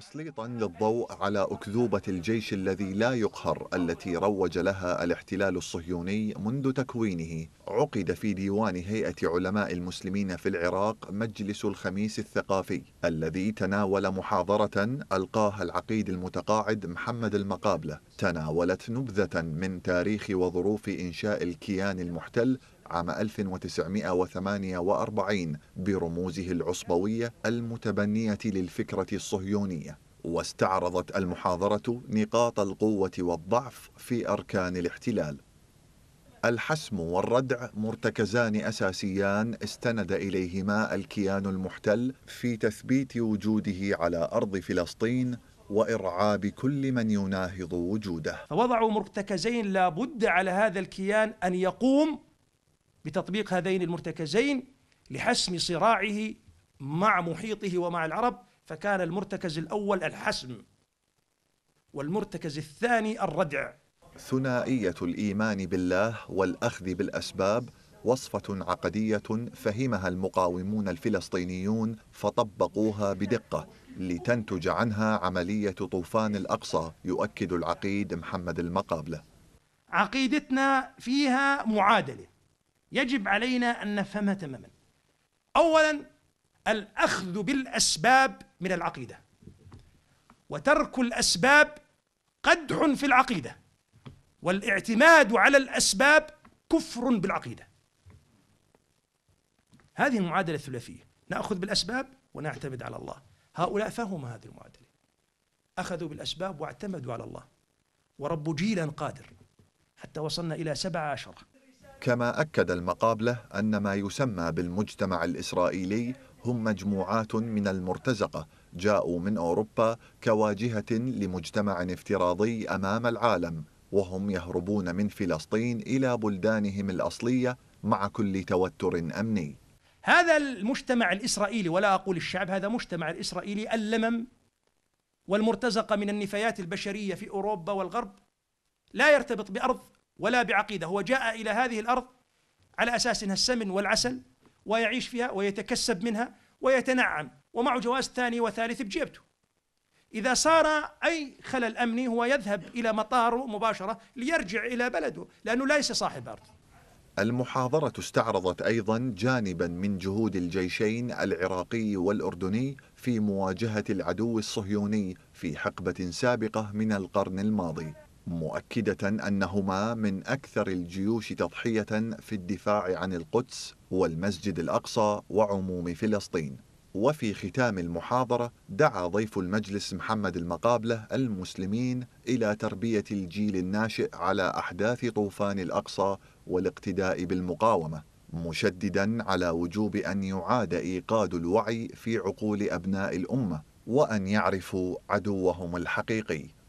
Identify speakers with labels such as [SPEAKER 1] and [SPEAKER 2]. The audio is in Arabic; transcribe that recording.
[SPEAKER 1] تسليطا للضوء على أكذوبة الجيش الذي لا يقهر التي روج لها الاحتلال الصهيوني منذ تكوينه عقد في ديوان هيئة علماء المسلمين في العراق مجلس الخميس الثقافي الذي تناول محاضرة ألقاها العقيد المتقاعد محمد المقابلة تناولت نبذة من تاريخ وظروف إنشاء الكيان المحتل عام 1948 برموزه العصبوية المتبنية للفكرة الصهيونية واستعرضت المحاضرة نقاط القوة والضعف في أركان الاحتلال الحسم والردع مرتكزان اساسيان استند اليهما الكيان المحتل في تثبيت وجوده على ارض فلسطين وارعاب كل من يناهض وجوده.
[SPEAKER 2] فوضعوا مرتكزين لابد على هذا الكيان ان يقوم بتطبيق هذين المرتكزين لحسم صراعه مع محيطه ومع العرب فكان المرتكز الأول الحسم والمرتكز الثاني الردع
[SPEAKER 1] ثنائية الإيمان بالله والأخذ بالأسباب وصفة عقدية فهمها المقاومون الفلسطينيون فطبقوها بدقة لتنتج عنها عملية طوفان الأقصى يؤكد العقيد محمد المقابلة
[SPEAKER 2] عقيدتنا فيها معادله يجب علينا أن نفهمها تماما أولا الأخذ بالأسباب من العقيدة وترك الأسباب قدح في العقيدة والاعتماد على الأسباب كفر بالعقيدة هذه المعادلة الثلاثية نأخذ بالأسباب ونعتمد على الله هؤلاء فهموا هذه المعادلة أخذوا بالأسباب واعتمدوا على الله ورب جيلا قادر حتى وصلنا إلى سبع عشرة
[SPEAKER 1] كما أكد المقابلة أن ما يسمى بالمجتمع الإسرائيلي هم مجموعات من المرتزقة جاءوا من أوروبا كواجهة لمجتمع افتراضي أمام العالم وهم يهربون من فلسطين إلى بلدانهم الأصلية مع كل توتر أمني
[SPEAKER 2] هذا المجتمع الإسرائيلي ولا أقول الشعب هذا مجتمع الإسرائيلي اللمم والمرتزقة من النفايات البشرية في أوروبا والغرب لا يرتبط بأرض ولا بعقيدة هو جاء إلى هذه الأرض على أساس أنها السمن والعسل ويعيش فيها ويتكسب منها ويتنعم ومعه جواز ثاني وثالث بجيبته إذا صار أي خلل أمني هو يذهب إلى مطاره مباشرة ليرجع إلى بلده لأنه ليس صاحب أرض
[SPEAKER 1] المحاضرة استعرضت أيضا جانبا من جهود الجيشين العراقي والأردني في مواجهة العدو الصهيوني في حقبة سابقة من القرن الماضي مؤكدة أنهما من أكثر الجيوش تضحية في الدفاع عن القدس والمسجد الأقصى وعموم فلسطين وفي ختام المحاضرة دعا ضيف المجلس محمد المقابلة المسلمين إلى تربية الجيل الناشئ على أحداث طوفان الأقصى والاقتداء بالمقاومة مشددا على وجوب أن يعاد إيقاد الوعي في عقول أبناء الأمة وأن يعرفوا عدوهم الحقيقي